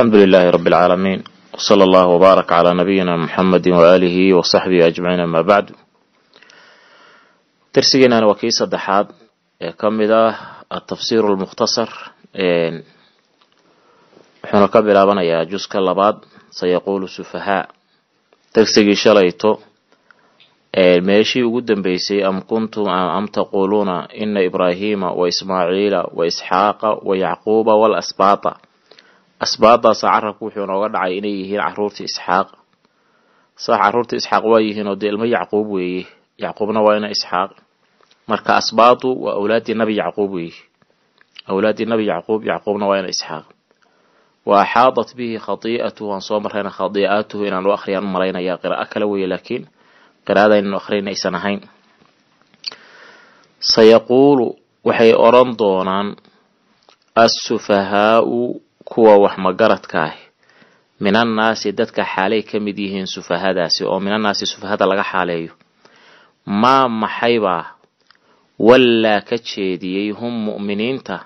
alxamdu lilaahi rabi alcaalamiin wsala allahu wbaarak calaa nabiyina muxamedi waaalihi wasaxbihi ajmaciin amaa bacdu darsigeenana waa kii saddexaad ee ka mid ah atafsiir lmukhtasar wuxuuna ka bilaabanayaa juska labaad sayaquulu sufahaa darsigii shalayto meeshii ugu dambeysay am kuntum am taquuluuna ina ibraahiima waismaaciila waisxaaqa wayacquuba walasbaata asbaabdaasa carabku wuxuu nooga dhacay inay yihiin caruurtii isxaaq sax caruurta isxaaq waa yihiin oo dee ilmo yacquub weeye yacquubna waa ina isxaaq marka asbaadu waa awlaaddii nabi yacquub weeye awlaaddii nabi yacquub yacquubna waa ina isxaaq wa axaadat bihi khadiicatuhu aan soo marayna khadiicaatuhu inaan u akhriyaan u malaynaya qiraa'a kale weeye laakiin qiraa'ada aynan akhriyn aysan ahayn sayaquulu waxay oran doonaan assufahaau kuwa wax magaradka ah minannaasi dadka xaalay ka mid yihiin sufahadaasi oo minannaasi sufahada laga xaaleeyo maa maxaybaa wallaa ka jeediyey hum mu'miniinta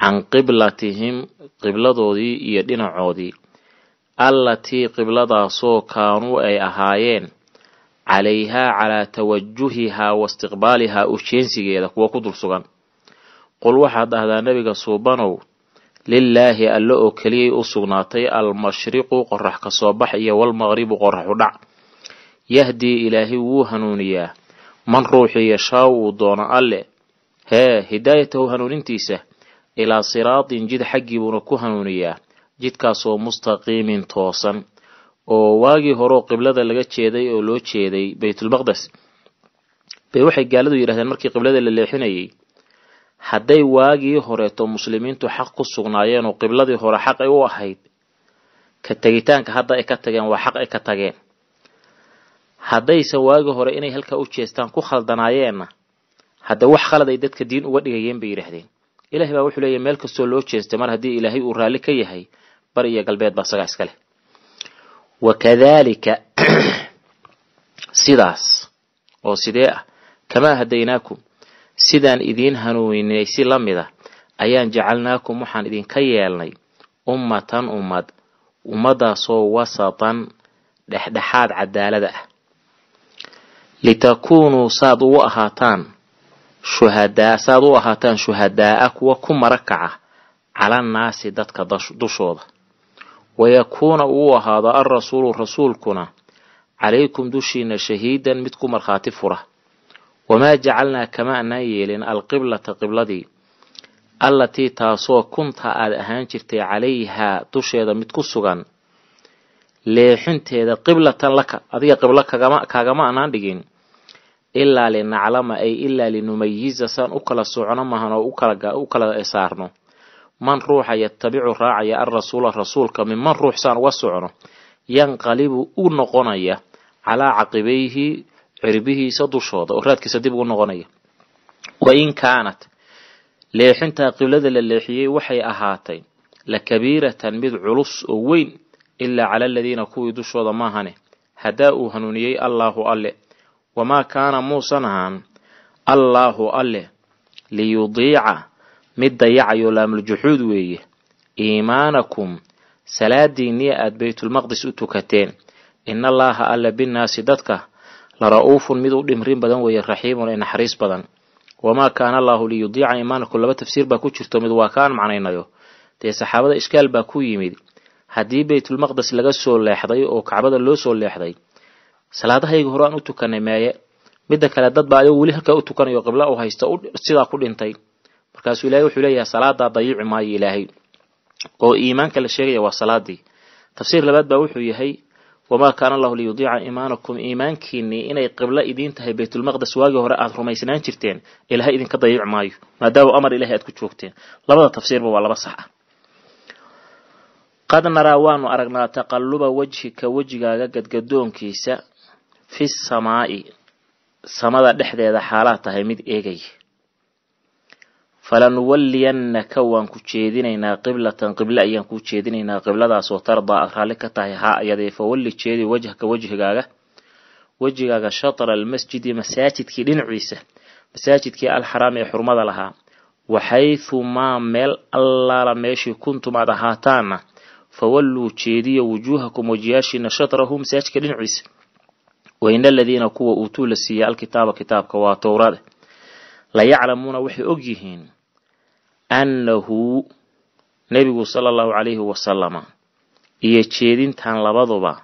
can qiblatihim qibladoodii iyo dhinacoodii allatii qibladaasoo kaanuu ay ahaayeen calayhaa calaa tawajuhihaa wa istiqbaalihaa u kuwa ku dul sugan qul waxaad dhahdaa nebiga suubanow lilaahi alle oo keliyay u sugnaatay almashriqu qorax ka soo bax iyo walmaqribu qoraxu dhac yahdii ilaahay wuu hanuuniyaa man ruuxii yashaau uu doono alle hee hidaayatahu hanuunintiisa ilaa siraatin jid xaggii buuna ku hanuuniyaa jidkaasoo mustaqiimin toosan oo waagii horeoo qiblada laga jeeday oo loo jeeday baytulmaqdes bay waxay gaaladu yidhahdeen markii qiblada la leexinayay hadday waagii horeeto muslimiintu xaq ku sugnaayeen oo qibladii hore xaq ay u ahayd ka tegitaanka hadda ay ka tageen waa xaq ay ka tageen haddaysan waagii hore inay halka u jeestaan ku khaldanaayeenna hadda wax khalad ay dadka diin uga dhigayeen bay yidhaahdeen ilaahay baa wuxuu leeyahy meel kastoo loo jeestay mar haddii ilaahay uu raalli ka yahay bar iyo galbeed baa isagaa iska leh wakadaalika sidaas oo sidee ah kamaa hadaynaakum sidaan idiin hanuuninay si la mid ah ayaan jacalnaakum waxaan idinka yeelnay ummatan ummad ummaddaasoo wasatan dhexdhexaad cadaalada ah litakuunuu saad ugu ahaataan shuhadaa saad u ahaataan shuhadaa'a kuwa ku marakaca calannaasi dadka dushooda wayakuuna uu ahaado alrasuulu rasuulkuna calaykum dushiina shahiidan mid ku markhaati fura wamaa jacalnaa kama anaan yeelin alqiblata qibladii allatii taasoo kunta aada ahaan jirtay calayhaa dusheeda mid ku sugan leexinteeda qiblatan laka adiga qiblo kaagama anaan dhigin ilaa linaclama ay ilaa linumayiza saan u kala socno mahan oo u kala saarno man ruuxa yatabicu raacaya alrasuula rasuulka minman ruux saan uga socno yanqalibu u noqonaya calaa caqibayhi cirbihiisa dushooda oo raadkiisa dib ugu noqonaya wain kaanat leexintaa qiblada la leexiyey waxay ahaatay la kabiiratan mid culus oo weyn ilaa cala aladiina kuwii dushooda maahane haddaa uu hanuuniyey allaahu alle wamaa kaana muusan ahaan allaahu alle liyudiica mid dayacayo laamuljuxuud weeye iimaanakum salaadiinnii aad baytulmaqdis u tukateen in allaaha alle binnaasi dadka lara'uufun mid u dhimrin badan weeye raxiimun ee naxariis badan wamaa kaana allaahu liyudiica iimaanakum laba tafsiir baa ku jirto mid waa ka aan macnaynayo dee saxaabada ishkaal baa ku yimid haddii baytulmaqdes laga soo leexday oo kacbada loo soo leexday salaadahayga hore aan u tukanay meeye midda kale dad baa adigoo weli halkaa u tukanayo qibla u haysta sidaa ku dhintay markaasuu ilahay wuxuu leeyahay salaadaa dayici maayo ilaahay oo iimaanka la sheegaya waa salaadii tafsiir labaad baa wuxuu yahay wamaa kaana allahu liyudiica iimaanakum iimaankiinii inay qiblo idiin tahay baytulmaqdes waagii hore aada rumaysnaan jirteen ilaahay idinka dayiic maayo maadaama amar ilahay aad ku joogteen labada tafsiirba waa laba sax ah qad naraa waanu aragnaa taqaluba wajhika wejigaaga gadgadoonkiisa fi samaa'i samada dhexdeeda xaalaa tahay mid eegaya falanuwalliyannaka waan ku jeedinaynaa qiblatan qible ayaan ku jeedinaynaa qibladaasoo tardaa ah. raalli ka tahay haa ayadee fawalli jeedi wajhka wajhigaaga wejigaaga shatra almasjidi masaajidkii dhinaciisa masaajidkii alxaraam ee xurmada lahaa waxaythu maa meel allaala meeshii kuntum aad ahaataana fawalluu jeediya wujuuhakum wajiyaashiina shatrahu masaajidka dhinaciisa waina aladiina kuwa uutuu la siiyey alkitaaba kitaabka waa towraade la yaclamuuna waxay og yihiin annahu nebigu sala allahu calayhi wasalama iyo jeedintan labaduba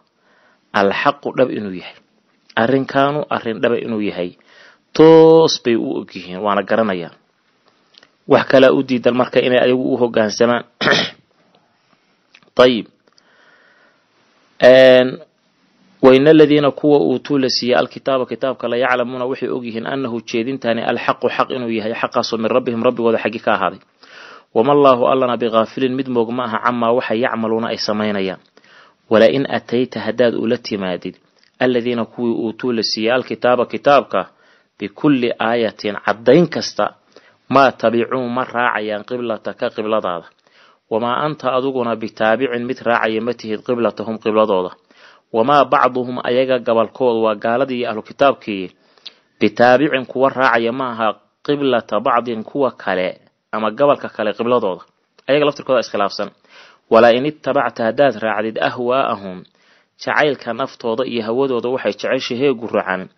alxaqu dhab inuu yahay arrinkaanu arrin dhaba inuu yahay toos bay u og yihiin waana garanayaan wax kalaa u diidan marka inay ayagu u hogaansamaan ayib waina aladiina kuwa uutuu la siiyey alkitaaba kitaabka la yaclamuuna waxay ogyihiin annahu jeedintani alxaqu xaq inuu yahay xaqaasoo min rabbihim rabbigooda xaggi ka ahaaday wama allaahu allana bikaafilin mid moog ma aha camaa waxa yacmaluuna ay samaynayaan wala in atayta haddaad ula timaadid alladiina kuwii uutuu la siiyey alkitaaba kitaabka bikulli aayatin caddayn kasta maa tabicuun ma raacayaan qiblataka qibladaada wamaa anta adiguna bitaabicin mid raacaya matihid qiblatahum qibladooda wamaa bacduhum ayaga gabalkood waa gaaladii iyo ahlu kitaabkii bitaabicin kuwa raacaya ma aha qiblata bacdin kuwa kale ama gabalka kale qibladooda ayaga laftirkooda iskhilaafsan walaa in itabacta haddaad raacdid ahwaa'ahum jacaylka naftooda iyo hawadooda waxay jecesha heegu rucan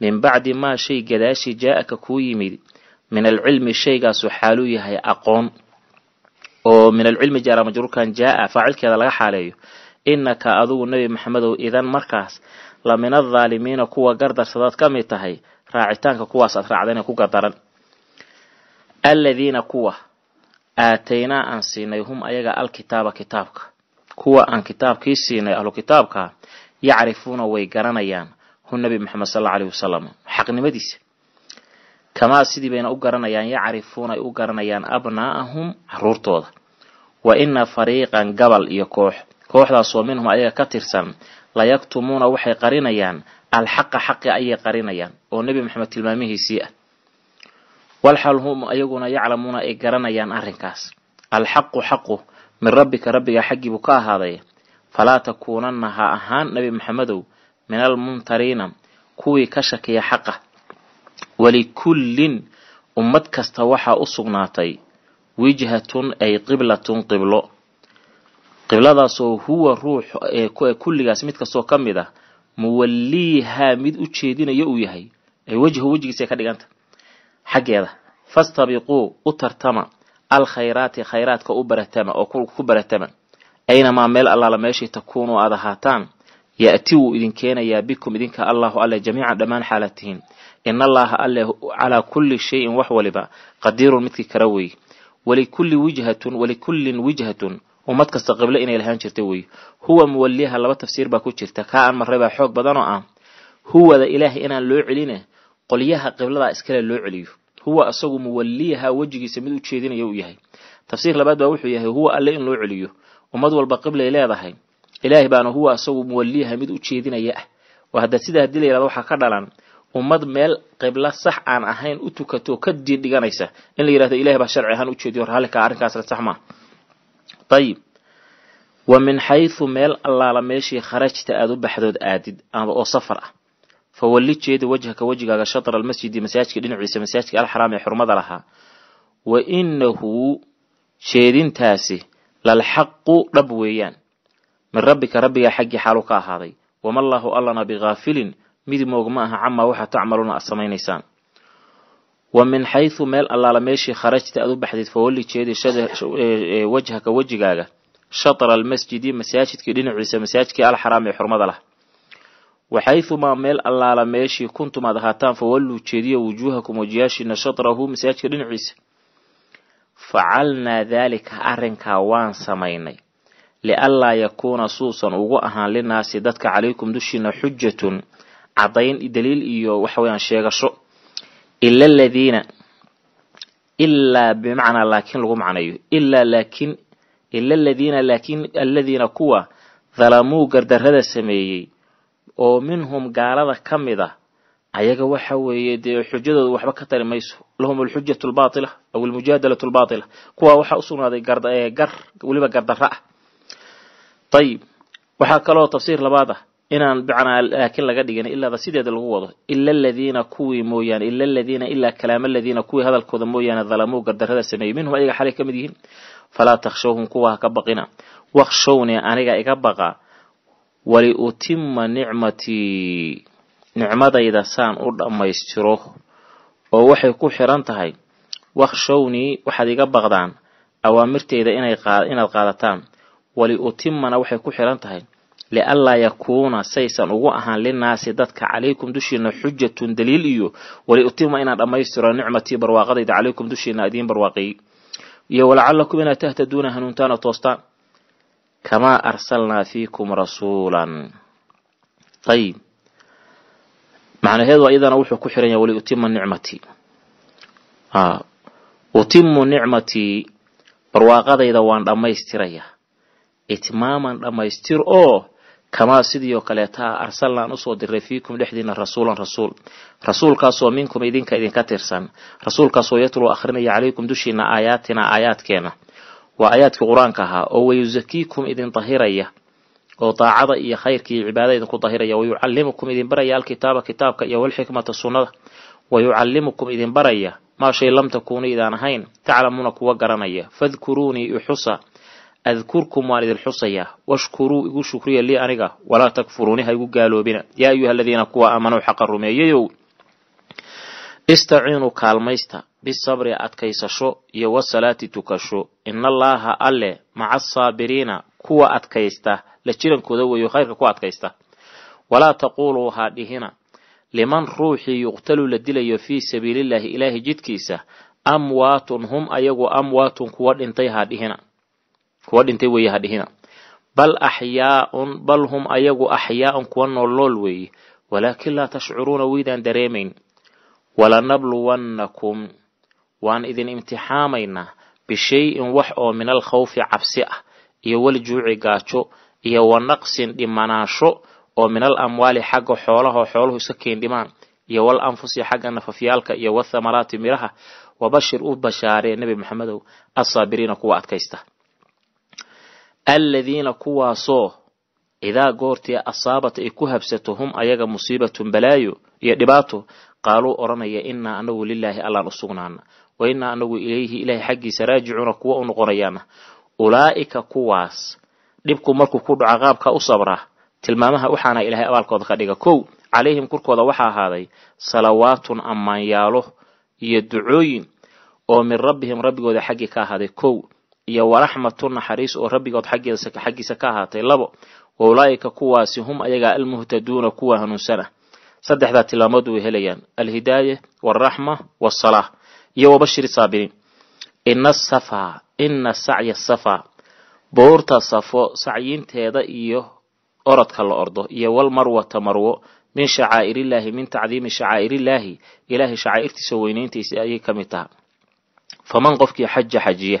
min bacdi maa shay gadaashi jaa-aka kuu yimid min alcilmi shaygaasu xaaluu yahay aqoon oo min alcilmi jaara majruurkan jaa-a faacilkeeda laga xaaleeyo innaka adugu nebi maxamedow idan markaas la min adaalimiina kuwa gardarsadaad ka mid tahay raacitaanka kuwaas kuwaasaad raacdana ku gardaran alladiina kuwa aataynaa aan siinay hum ayaga alkitaaba kitaabka kuwa aan kitaabkii siinay ahlu kitaabka yacrifuuna way garanayaan hu nebi maxamed sallau aleyhi wasalam xaqnimadiisa kamaa sidii bayna u garanayaan yacrifuuna ay u garanayaan abnaa'ahum caruurtooda wa ina fariiqan gabal iyo koox kooxdaasoo minhum ayaga ka tirsan layaktumuuna waxay qarinayaan alxaqa xaqi ayay qarinayaan oo nebi maxamed tilmaamihiisii ah walxal hum ayaguna yaclamuuna ay garanayaan arrinkaas alxaqu xaqu min rabbika rabbiga xaggii buu ka ahaaday falaa takuunanna ha ahaan nebi maxamedow min almuntariina kuwii ka shakiya xaqa walikullin ummad kasta waxaa u sugnaatay wijhatun ay qiblatun qiblo qibladaasoo huwa ruux kulligaas mid kastoo ka mid ah muwalliiha mid u jeedinaya uu yahay ee wejhu wejigiisa ka dhiganta xaggeeda fastabiquu u tartama alkhayraati khayraadka u baratama oo ku baratama aynamaa meel allaala meeshii takuunu aada ahaataan ya'ti wuu idin keenayaa bikum idinka allahu alle jamiican dhammaan xaalatihin in allaha alle calaa kulli shayin wax waliba qadiirun midkii kara weeye walikulli wijhatun walikullin wijhatun ummad kasta qible inay lahaan jirta weeye huwa muwaliha laba tafsiir baa ku jirta kaa aan marray baa xoog badan oo ah huwada ilaahay inaan loo celine eh, qolyaha qibladaa iskale loo celiyo huwa asagu muwaliyaha wejigiisa mid u jeedinaya uu yahay tafsiir labaad baa wuxuu yahay huwa alle in loo celiyo ummad walba qiblay leedahay ilaahay baana huwa asagu muwaliyaha mid u jeedinaya ah oo hadda sidaa haddii la waxaa ka dhalan ummad meel qiblo sax aan ahayn u tukatoo ka diidhiganaysa in la yirahdo ilahay baa sharci ahaan ujeediyo raallikaa arrinkaasna sax maa ayib wa min xaysu meel allaala meeshii kharajta aad u baxdood aadid ama oo safar ah fa walli jeeda wajhaka wejigaaga shadra almasjidi masaajidka dhinaciisa masaajidka alxaraam ee xurmada lahaa wa inahu jeedintaasi lalxaqu dhab weeyaan min rabbika rabbigaa xaggii xaalu ka ahaaday wama allaahu allana bikaafilin mid moog ma aha camaa waxa tacmaluuna aad samaynaysaan wa min xaysu meel allaala meeshii kharajta aad u baxdayd fawalli jeedi e, e, wajhaka wejigaaga shatra almasjidi masaajidkii dhinaciisa masaajidkii alxaraam ee xurmada lah waxayumaa meel allaala meeshii kuntum aad ahaataan fawalluu jeediya wujuuhakum wajiyaashiina shatrahu masaajidka dhinaciisa facalnaa daalika arrinkaa waan samaynay lianlaa yakuuna suusan ugu ahaan linaasi dadka calaykum dushiina xujatun cadayn daliil iyo waxaweyaan sheegasho ila aladiina ilaa bimacnaa laakiin lagu macnayo ilaa laakiin ila aladiina laakiin aladiina kuwa dalamuu gardarada sameeyey oo minhum gaalada ka mid ah ayaga waxa weeye dee xujadooda waxba ka tari mayso lahum alxujatu albaaila aw almujaadalatu albaatila kuwa waxaa usugnaaday gar weliba gardarra ah ayib waxaa kaloo tafsiir labaad ah inaan bicnaa laakiin laga dhigan ilaada sideeda lagu wado ila aladiina kuwii mooyaane ila aladiina ilaa kalaama aladiina kuwii hadalkooda mooyaane dalamuu gardarada sameeyey minhum ayaga xalay kamid yihiin falaa takhshawhum kuwa ha ka baqina wakhshownii aniga iga baqa waliutima nicmatii nicmadayda saan u dhammaystiro oo waxay ku xiran tahay wakhshownii waxaad iga baqdaan awaamirtayda inaad qaadataan waliutimana waxay ku xiran tahay lianlaa yakuuna saysan ugu ahaan linaasi dadka calaykum dushiina xujatun daliil iyo waliutima utima inaan dhammaystiro nicmatii barwaaqadayda calaykum dushiina idiin barwaaqeeyey iyo walacalakum inaa tahtaduuna hanuuntaana toostaan kamaa arsalnaa fiikum rasuulan ayib macnaheedu iyadana wuxuu ku xiran yahay wali utima nicmatii utimu nicmatii barwaaqadayda waan dhammaystirayaa itmaaman dhamaystir oo kamaa sidii oo kaleetaa arsalnaan usoo diray fiikum dhexdiina rasuulan rasuul rasuulkaasoo minkum idinka idinka tirsan rasuulkaasoo yatluu akhrinaya calaykum dushiina aayaatina aayaadkeena waa aayaadkii qur-aanka ahaa oo wayusakiikum idin dahiraya oo daacada iyo khayrka iyo cibaadada idinku dahiraya wayucallimukum idin baraya alkitaaba kitaabka iyo walxikmata sunnada wayucallimukum idin baraya maa shay lam takuunuu idaan ahayn taclamuuna kuwa garanaya fadkuruunii ixusa adkurkum waan idin xusayaa washkuruu igu shukriya lii aniga walaa takfuruuni ha igu gaaloobina yaa ayuha aladiina kuwa aamanuu xaqa rumeeyayow istaciinuu kaalmaysta bisabri adkaysasho iyo wasalaati tukasho allaaha alle maca asaabiriina kuwa adkaysta la jirankooda weeyo khayrka ku adkaysta walaa taquuluu ha dhihina liman ruuxii yuqtalu la dilayo fii sabiilillaahi ilaahay jidkiisa amwaatun hum ayagu amwaatun kuwa dhintay ha dhihina kuwa dhintay weeye hadhihina bal axyaaun bal hum ayagu axyaaun kuwa noolnool weeye walaakin laa tashcuruuna wiidaan dareemayn walanabluwannakum waan idin imtixaamaynaa bishay-in wax oo min alkhawfi cabsi ah iyo waljuuci gaajo iyo wanaqsin dhimanaansho oo min al amwaali xagga xoolaha oo xooluhu iska keen dhimaan iyo wal anfusi xagga nafafyaalka iyo wathamaraati midhaha wabashir u bashaaree nebi maxamedow assaabiriina kuwa adkaysta aladiina kuwaasoo idaa goortii asaabat ay ku habsato hum ayaga musiibatun balaayo iyo dhibaato qaaluu odhanaya inaa anagu lilaahi allaan u sugnaana wa innaa anagu ilayhi ilaahay xaggiisa raajicuuna kuwa u noqonayaana ulaa'ika kuwaas dhibku markuu ku dhaca qaabkaa u sabraa tilmaamaha waxaana ilaahay abaalkooda ka dhiga kow calayhim korkooda waxaa ahaaday salawaatun ammaanyaalo iyo ducooyin oo min rabbihim rabbigooda xaggii ka ahaaday kow iyo waraxmatu naxariis oo rabbigood xaggiisa ka ahaatay labo wa ulaa'ika kuwaasi hum ayagaa almuhtaduuna kuwa hanuunsana saddexdaa tilmaamood way helayaan alhidaaya waraxma wasalaah iyo wabashiri saabiriin ina safaa ina sacya safaa boorta safo sacyinteeda iyo orodka la ordo iyo walmarwata marwo min shacaa'irillaahi min tacdiimi shacaa'irillaahi ilaahay shacaa'irtiisa weyneyntiisa ayay ka mid tahaa faman qofkii xaja xajiya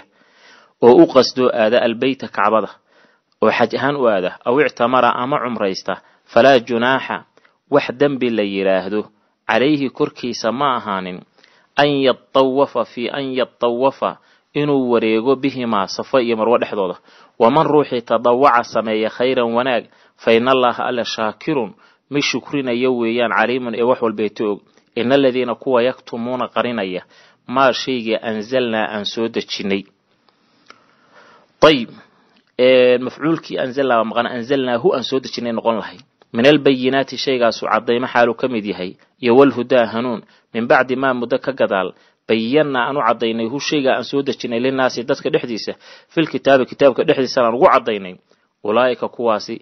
oo u qasdo aada albeyta kacbada oo xaj ahaan u aada aw ictamara ama cumraysta falaa junaaxa wax dembi la yidhaahdo calayhi korkiisa ma ahaanin an yatawafa fii an yatawafa inuu wareego bihimaa safo iyo marwo dhexdooda waman ruuxii tadawaca sameeya khayran wanaag fa in allaha alla shaakirun mid shukrinaya weeyaan caliimun ee wax walbeeta og ina aladiina kuwa yaktumuuna qarinaya maa shaygii anzalnaa aan soo dejinay ayib mafcuulkii anzalna waa maqnaa hu aan soo dejinay noqon lahay min albayinaati shaygaasu caddaymo xaalu ka mid yahay iyo walhudaa hanuun min bacdi maa muddo ka gadaal bayannaa aan u caddaynay hu shaygaa aan soo dejinay linaasi dadka dhexdiisa filkitaabi kitaabka dhexdiisana aan ugu caddaynay ulaa'ika kuwaasi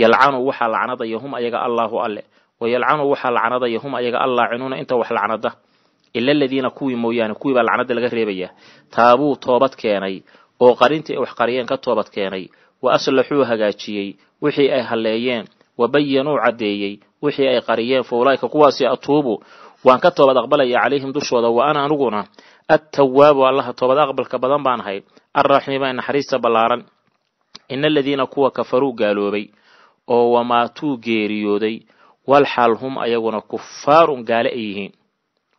yalcanu waxaa lacnadaya hum ayaga allaahu alle wayalcanu waxaa lacnadaya hum ayaga allaacinuuna inta wax lacnada ila aladiina kuwii mooyaane kuwiibaa lacnada laga reebayaa taabuu toobad keenay oo qarintii ay wax qariyeen ka toobad keenay wa aslaxuu hagaajiyey wixii ay halleeyeen wa bayanuu caddeeyey wixii ay qariyeen fa ulaa'ika kuwaasi atuubu waan ka toobad aqbalaya calayhim dushooda wa ana aniguna attawaabu allaha toobad aqbalka badan baan ahay alraxiima ee naxariista ballaaran ina aladiina kuwa kafaruu gaaloobay oo wamaatuu geeriyooday wal xaal hum ayaguna kufaarun gaale ay yihiin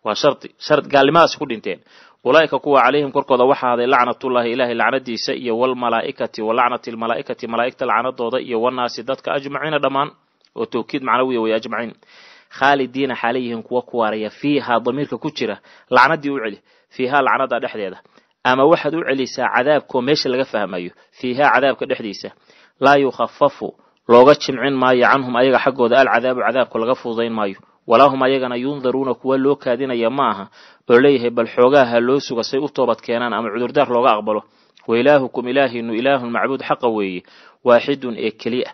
waa shardi shard gaalnimadaas ku dhinteen ulaa'ika kuwa calayhim korkooda waxa haday lacnatullaahi ilaahay lacnadiisa iyo walmalaa'ikati walacnati almalaa'ikati malaa'igta lacnadooda iyo wanaasi dadka ajmaciina dhammaan oo towkiid macnawiya way ajmaciin khaalidiina xaala yihiin kuwa kuwaaraya fiihaa damiirka ku jira lacnadii u celi fiihaa lacnada dhexdeeda ama waxaad u celisaa cadaabkoo meesha laga fahmayo fiihaa cadaabka dhexdiisa laa yukhafafu looga jimcin maayo canhum ayaga xaggooda alcadaabu cadaabka laga fududayn maayo walaahum ayagana yundaruuna kuwa loo kaadinaya ma aha oo leeyahay bal xoogaaha loo suga say u toobad keenaan ama cudurdaar looga aqbalo wa ilaahukum ilaahinu ilaahun macbuud xaqa weeye waaxidun ee keliya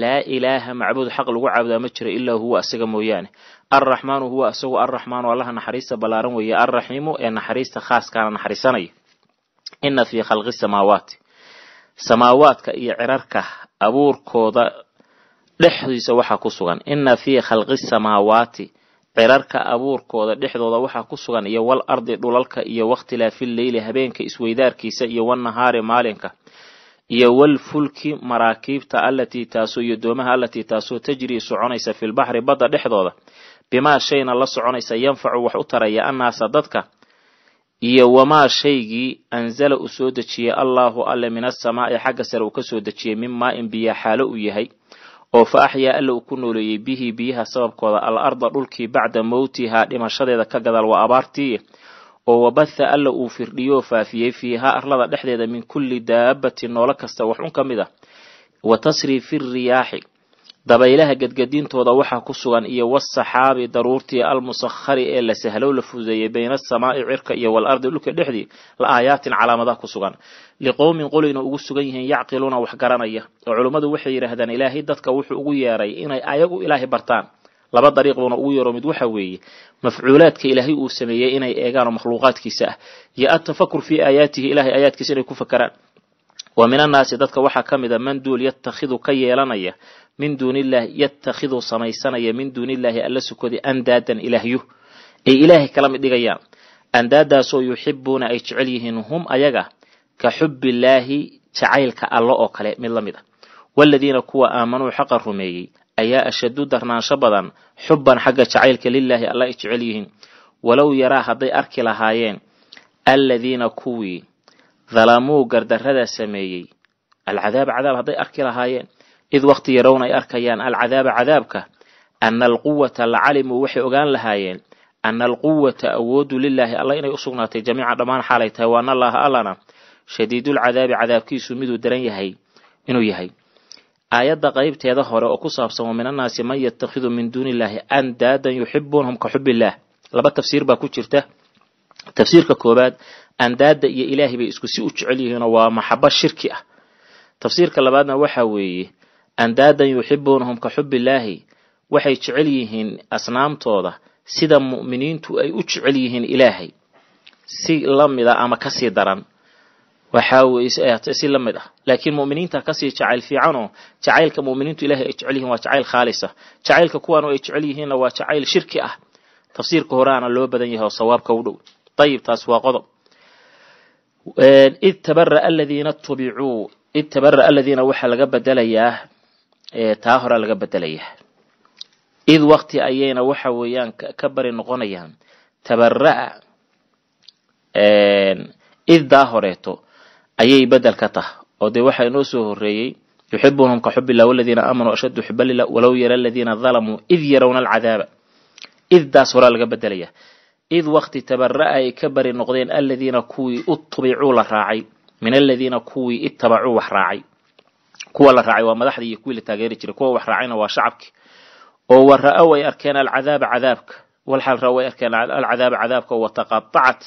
laa ilaaha macbuud xaq lagu caabudaa ma jira ilaa huwa asaga mooyaane alraxmaanu huwa asagu alraxmaanu allaha naxariista ballaaran weeye alraxiimu ee naxariista khaaskaana naxariisanaya ina fii khalqi samaawaati samaawaadka iyo cirarka abuurkooda dhexdiisa waxaa ku sugan ina fii khalqi samaawaati cirarka abuurkooda dhexdooda waxaa ku sugan iyo wal ardi dhulalka iyo wakhtilaafi leyli habeenka isweydaarkiisa iyo wanahaari maalinka iyo walfulki maraakiibta allatii taasoo iyo doomaha allatii taasoo tajrii soconaysa filbaxri badda dhexdooda bimaa shayna la soconaysa yanfacu wax u taraya annaasa dadka iyo wamaa shaygii anzala uu soo dejiyey allaahu alle min asamaa'i xagga sare uu ka soo dejiyey min maa in biyo xaalo uu yahay oo fa axyaa alla uu ku nooleeyey bihi biyaha sababkooda al arda dhulkii bacda mowtihaa dhimashadeeda ka gadaal waa abaartii oo wabatha alla uu firdhiyo oo faafiyey fiihaa arlada dhexdeeda min kulli daabbati noolo kasta wax un ka mid ah wa fi riyaaxi dabaylaha gadgadiintooda waxaa ku sugan iyo wasaxaabi daruurtii almusakhari ee la sahlow la fududeeyey bayna asamaa'i cirka iyo walardi dhulka dhexdii la aayaatin calaamadaha ku sugan liqowmin qolayna ugu sugan yihiin yacqiluuna wax garanaya oo culummadu waxay yidhaahdaan ilaahay dadka wuxuu ugu yeeray inay ayagu ilaahay bartaan laba dariiq buuna ugu yeero mid waxa weeye mafcuulaadka ilaahay uu sameeyey inay eegaan oo makhluuqaadkiisa ah iyo atafakur fii aayaatihi ilahay aayaadkiisa inay ku fakaraan wa min annaasi dadka waxaa ka mid a ah, man duul yatakhidu ka yeelanaya min duuni illaahi samaysanaya min duuni alla sukodi andaadan ilaahyu ay ilaahay kala mid dhigayaan andaadaasoo yuxibuuna ay jecel yihiin hum ayaga ka xubbillaahi jacaylka allo oo kale mid lamid a ah waladiina kuwa aamanuu xaqa rumeeyey ayaa ashadu darnaansho badan xubban xagga jacaylka lilaahi alla ay jecel yihiin walow yaraa hadday arki lahaayeen alladiina kuwii dalamuu gardarada sameeyey alcadaab cadaab hadday arki lahaayeen id wakti yarown ay arkayaan alcadaaba cadaabka ana alquwata lacalimuu waxay ogaan lahaayeen ana alquwata awoodu lilaahi alla inay usugnaatay jamiica dhammaan xaalay tahay wa ana allaha allana shadiidulcadaabi cadaabkiisu miduu daran yahay inuu yahay aayadda qaybteeda hore oo ku saabsan wa min annaasi man yatakhidu min duuni illaahi andaadan yuxibuunahum ka xubillaah laba tafsiir baa ku jirta tafsiirka koobaad andaada iyo ilaahay bay isku si u jecel yihiinoo waa maxabo shirki ah tafsiirka labaadna waxa weeye andaadan yuxibuunahum ka xub illaahi waxay jecel yihiin asnaamtooda sida mu'miniintu ay u jecel yihiin ilaahay si la mid a ah ama kasii daran waxaa weye si ah laakiin mu'miniinta kasii jacayl fiicanoo jacaylka mu'miniintu ilaahay ay jecel yihin waa jacayl khaalisa jacaylka kuwaanu ay jecel yihiinna waa jacayl shirki ah tafsiirka horeana loo badan yahay oo sawaabka u dhow ayib taas waa qodob id tabara'a aladiina tubicuu id tabara'a aladiina waxaa laga bedelayaa taa horaa laga bedelaya id wakti ayayna waxa weeyaan ka bari noqonayaan tabara'a daa horeeto ayay bedel ka tah oo dee waxaa inoo soo horeeyey yuxibunhum ka xubillah waladiina aamanuu ashaddu xuba walow yara aladiina dalamuu id yarawna alcadaaba iddaas horaa laga bedelaya id wakti tabara'a ay ka bari noqdeen aladiina kuwii utabicuu la raacay min aladiina kuwii ittabacuu wax raacay kuwa la raacay waa madaxdii iyo kuwii la taageeri jiray kuwa wax raacayna waa shacabkii oo wa ra'ow way arkeen alcadaaba cadaabka walxaal ra way arkeen alcadaaba cadaabka wataqatacat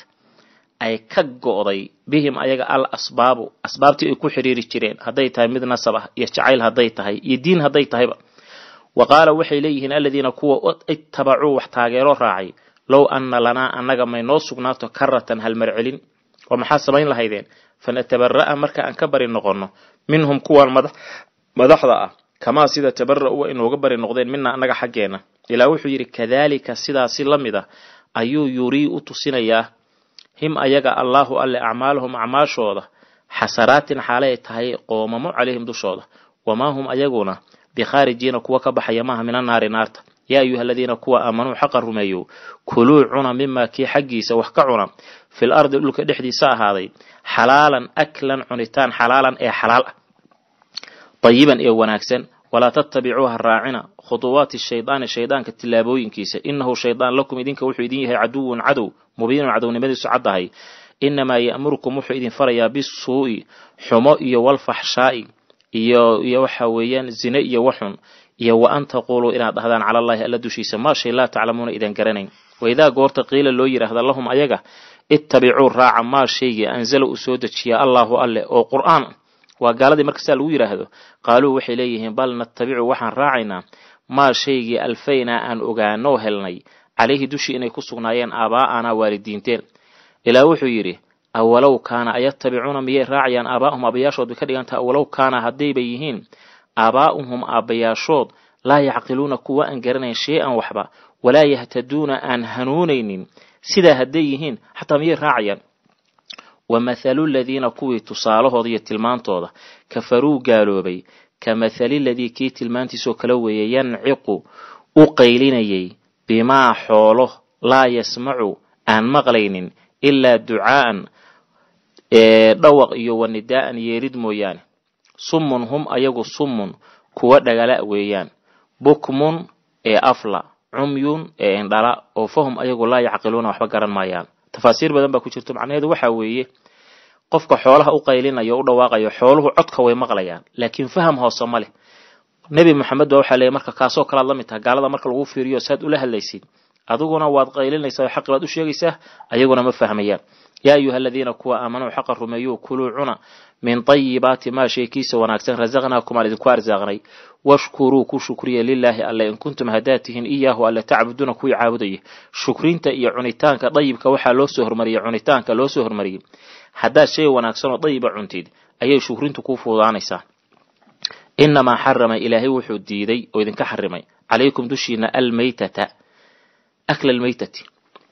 ay ka go'day bihim ayaga al asbaabu asbaabtii ay ku xiriiri jireen hadday tahay mid nasab ah iyo jacayl hadday tahay iyo diin hadday tahayba wa qaala waxay leeyihiin aladiina kuwa ittabacuu wax taageero raacay low anna lanaa annaga may noo sugnaato karatan halmarcelin celin oo maxaa samayn lahaydeen fanatabaraa marka aan ka bari noqono minhum kuwan madaxda ah kamaa sida tabara'uwa inooga bari noqdeen minaa annaga xaggeena ilaa wuxuu yidhi kadaalika sidaasi la mid a ayuu yurii u tusinayaa him ayaga allaahu alle acmaalahum acmaashooda xasaraatin xaalay tahay qoomamo calayhim dushooda wamaa hum ayaguna bikhaarijiina kuwa ka baxaya maaha mina naari naarta yaa ayuha aladiina kuwa aamanuu xaqa rumeeyow kuluu cuna mimaa kii xaggiisa wax ka cuna fi lardi dhulka dhexdiisa ahaaday xalaalan aklan cunitaan xalaalan ee xalaal ah ayiban ee wanaagsan walaa tattabicuuha raacina khuduwaati shaydaani shaydaanka tilaabooyinkiisa inahu shaydaan lakum idinka wuxuu idin yahay caduwun cadow mubiinun cadownimadiisu caddahay inamaa yamurkum wuxuu idin farayaa bisuu'i xumo iyo walfaxshaa'i iyo iyo waxa weeyaan zine iyo waxun iyo wa an taquuluu inaad dhahdaan cala allahi alla dushiisa maa shay laa taclamuuna idan garanayn waidaa goorta qiila loo yidhaahda lahum ayaga ittabicuu raaca maa shaygii anzala uu soo dejiya allaahu alleh oo qur-aan waa gaaladii marka saa lagu yidhaahdo qaaluu waxay leeyihiin bal nattabicu waxaan raacaynaa maa shaygii alfaynaa aan ogaanoo helnay calayhi dushii inay ku sugnaayeen aabaaana waalidiinteen ilaa wuxuu yidhi awalow kaana ayatabicuuna miyay raacayaan aabaa'uhum aabbayaashood bay ka dhigantaha awalow kaana haddayba yihiin aabaa'uhum aabayaashood laa yacqiluuna kuwa aan garanayn shay an waxba walaa yahtaduuna aan hanuunaynin sidaa hadday yihiin xataa miyay raacayaan wamathalu ladiina kuwii tusaalahooda iyo tilmaantooda kafaruu gaaloobay ka mathali ladii kii tilmaantiisoo kale weeye yanciqu u qaylinayay bimaa xoolo laa yasmacu aan maqlaynin ilaa ducaa'an dhawaq iyo wanidaa'an yeerid mooyaane summun hum ayagu summun kuwa dhagala weeyaan bukmun ee afla cumyun ee eh, indhala oo fahum ayagu laa yacqiluuna waxba garan maayaan tafaasiir badan baa ku jirto macnaheedu waxa weeye qofka xoolaha u qaylinaya u dhawaaqayo xooluhu codka way maqlayaan laakiin faham hoose ma leh nebi maxamed baa waxaa leeyay marka kaasoo kalead la mid taha gaalada marka lagu fiiriyo saad ula hadlaysid adiguna waad qaylinaysaa oo xaqi baad u sheegaysaa ayaguna ma fahmayaan yaa ayuha aladiina kuwa aamanuu xaqa rumeeyuu kuluu cuna min tayibaati maa shaykiisa wanaagsan rasaqnaakum aan idinku arsaaqnay washkuruu ku shukriya lilaahi alle in kuntum haddaad tihiin iyaahu alle tacbuduuna kuwii caabudaya shukrinta iyo cunitaanka dayibka waxaa loo soo hormariyay cunitaanka loo soo hormariyey haddaad shay oo dayiba cuntid ayay shukrintu ku fuudaanaysaa inamaa xarama ilaahay wuxuu diiday oo idinka xarimay calaykum dushiina almaytata akla almaytati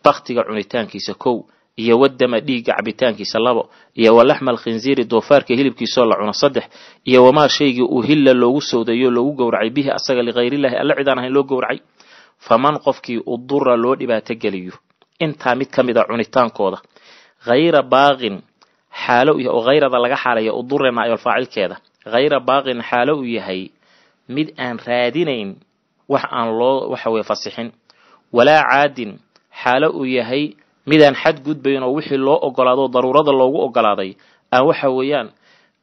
baktiga cunitaankiisa kow iyo wadama dhiigga cabitaankiisa labo iyo walaxma alkhinziiri doofaarka hilibkiisaoo la cuno saddex iyo wamaa shaygii uu hilla loogu sowdayo loogu gowracay bihi asaga likhayrillahi alla cidaan ahayn loo gowracay faman qofkii udura loo dhibaato geliyo intaa mid ka mid a ah cunitaankooda hayra baaqin xaalo oo hayrada laga xaalaya udure ayolfaacilkeeda hayra baaqin xaalo uu yahay mid aan raadinayn wax aan loo waxa weye fasixin walaa caadin xaalo uu yahay midaan xad gudbayn oo wixii loo ogolaado daruurada loogu ogolaaday aan waxa weeyaan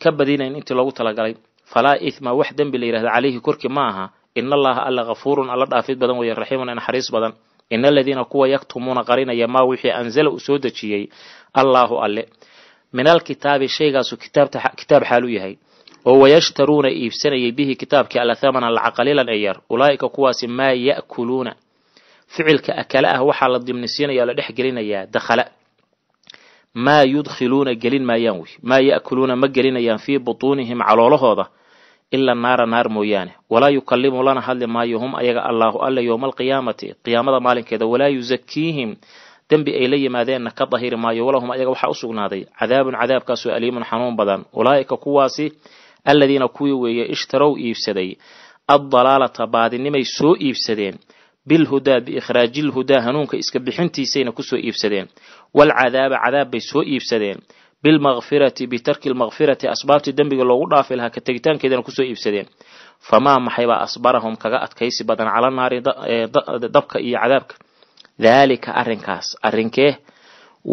ka badinayn intii loogu talagalay falaa ithma wax dembi la yihahda calayhi korki ma aha in allaha alla kafuurun alla dhaafid badan weye raxiimun ee naxariis badan in aladiina kuwa yaktumuuna qarinaya maa wixii anzala uu soo dejiyey allaahu alle min alkitaabi shaygaasu kitaab xaalu yahay oo wayashtaruuna iibsanayay bihi kitaabkii thamanan lacaqalilan ee yar ulaa'ika kuwaasi maa ya'kuluuna ficilka akala ah waxaa la dimnisiinaya la dhex gelinayaa dakhala maa yudkhiluuna gelin maayaan wey maa ya'kuluuna ma gelinayaan fii butuunihim caloolahooda ila naara naar mooyaane walaa yukallimu lana hadli maayo hum ayaga allaahu alla yowma alqiyaamati qiyaamada maalinkeeda walaa yusakiihim dembi ay la yimaadeenna ka dahiri maayo walahum ayaga waxaa usugnaaday cadaabun cadaabkaasoo aliimun xanuun badan ulaa'ika kuwaasi alladiina kuwii weeye ishtarow iibsaday addalaalata baadinimay soo iibsadeen bilhudaa biikhraaji lhudaa hanuunka iska bixintiisayna kusoo iibsadeen waalcadaaba cadaab bay soo iibsadeen bilmakfirati bitarki lmakfirati asbaabtii dembiga loogu dhaafi lahaa ka tegitaankeedana kusoo iibsadeen famaa maxayba asbarahum kaga adkaysi badan cala naari e, dabka iyo cadaabka daalika arrinkaas arrinkee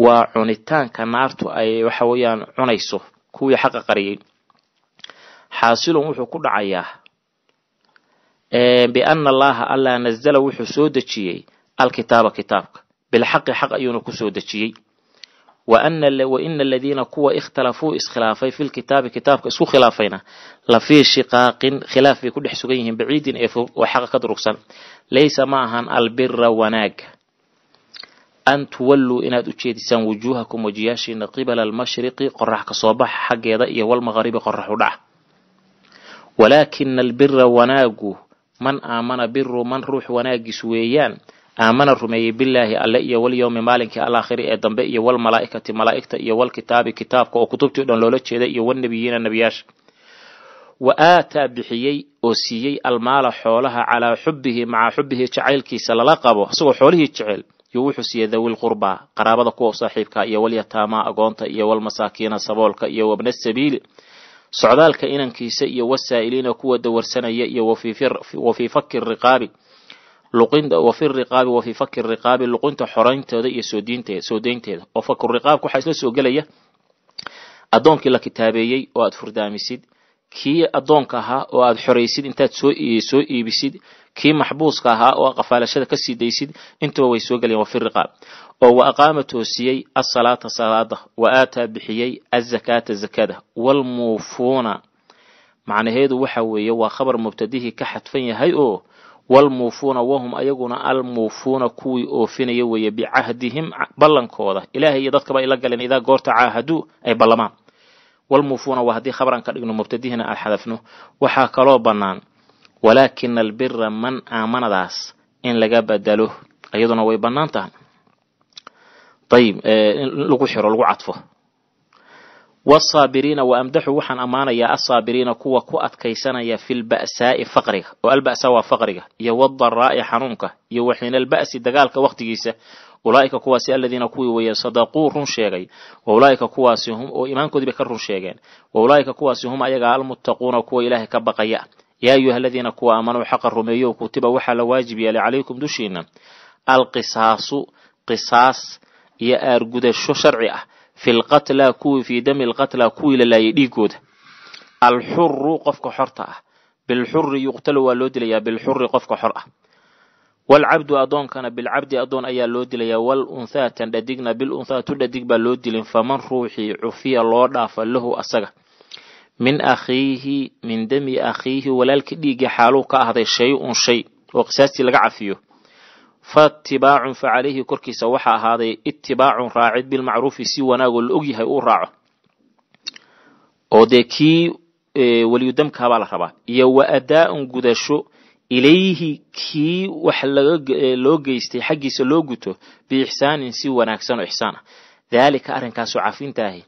waa cunitaanka naartu ay waxa weeyaan cunayso kuwii xaqa qariyey xaasilun wuxuu ku dhacayaa biana allaha allah nazala wuxuu soo dejiyey alkitaaba kitaabka bilxaqi xaq ayuuna kusoo dejiyey waina aladiina kuwa ikhtalafuu iskhilaafay fi lkitaabi kitaabka isku khilaafayna la fii shiqaaqin khilaaf bay ku dhex sugan yihiin baciidin ee xaqa ka durugsan laysa ma ahan albira wanaaga an tuwalluu inaad u jeedisaan wujuuhakum wajiyaashiina qibala almashriqi qorax kasoo baxa xaggeeda iyo walmaqharibi qorax u dhaca walaakina albira wanaagu man aamana biru man ruux wanaagis weeyaan aamana rumeeyey bilaahi alle iyo walyowmi maalinkii alaakhiri ee dambe iyo wal malaaikati malaa'igta iyo wal kitaabi kitaabka oo kutubtii dhan loola jeeda iyo walnebiyiina nebiyaasha wa aataa bixiyey oo siiyey almaala xoolaha calaa xubbihi maca xubbihi jacaylkiisa lala qabo isagoo xoolihii jecel yo wuxuu siiyey dawil qurbaa qaraabada kuwa u saaxiibkaa iyo walyataamaa agoonta iyo walmasaakiina saboolka iyo wabna sabiili socdaalka inankiisa iyo wasaa'iliina kuwa dawarsanaya iyo wafii fakki riqaabi wafi riqaabi wafii fakki riqaabi luqinta xorayntooda iyo soo deynteeda oo faku waxaa isla soo gelaya addoonkii la kitaabeeyey oo aad furdaamisid kii addoonka ahaa oo aad xoraysid intaad soo iibisid kii maxbuuska ahaa oo qafaalashada ka sii daysid intaba way soo gelayaan wafi riqaab oo wa aqaama toosiyey asalaata salaada wa aataa bixiyey azakaata zakada walmuufuuna macnaheedu waxa weeye waa khabar mubtadihii ka xadfan yahay oo walmuufuuna wahum ayaguna almuufuuna kuwii oofinaya weeye bicahdihim ballankooda ilaahay iyo dadkaba ayla galeen idaa goorta caahaduu ay ballamaan walmuufuuna waa haddii khabaran ka dhigno mubtadihiina aan xadafno waxaa kaloo bannaan walaakina albira man aamanadaas in laga badalo iyaduna way bannaan tahay ayib eh, in lagu xiro lagu cadfo wsaabiriina waamdaxu waxaan ammaanayaa asaabiriina kuwa ku adkaysanaya fi lba'saa'i faqriga oo alba'sa waa faqriga iyo wdaraa'i xanuunka iyo waxiina alba'si dagaalka wakhtigiisa ulaa'ika kuwaasi aladiina kuwii weeye sadaquu run sheegay wa ulaa'ika kuwaasi hum oo iimaankoodii bay ka run sheegeen wa ulaa'ika kuwaasi hum ayaga almuttaquuna kuwa ilaahay ka baqaya yaa ayuha aladiina kuwa aamanuu xaqa rumeeyo kutiba waxaa la waajib yeelay calaykum dushiina alqisaasu qisaas iyo aargudasho sharci ah filqatla kuwii fii dami lqatla kuwii la laayay dhiigooda alxuru qofka xorta ah bilxuri yuqtalu waa loo dilayaa bilxuri qofka xor ah walcabdu adoonkana bilcabdi adoon ayaa loo dilayaa walunhaa tan dhadigna bilunhaa tu dhadig baa loo dilin faman ruuxii cufiya loo dhaafa lahu asaga min akhiihi min dami akhiihi walaalkii dhiiggii xaaluu ka ahday shay un shay oo qisaastii laga cafiyo fatibaacun fa calayhi korkiisa waxaa ahaaday itibaacun raacid bilmacruufi si wanaagoo la og yahay uu raaco oo dee kii e, weliyudamkaabaa la rabaa iyo wa adaaun gudasho ilayhi kii wax e, loo geystay xaggiisa loo guto biixsaanin si wanaagsan oo ixsaan ah daalika arrinkaasoo cafinta ahi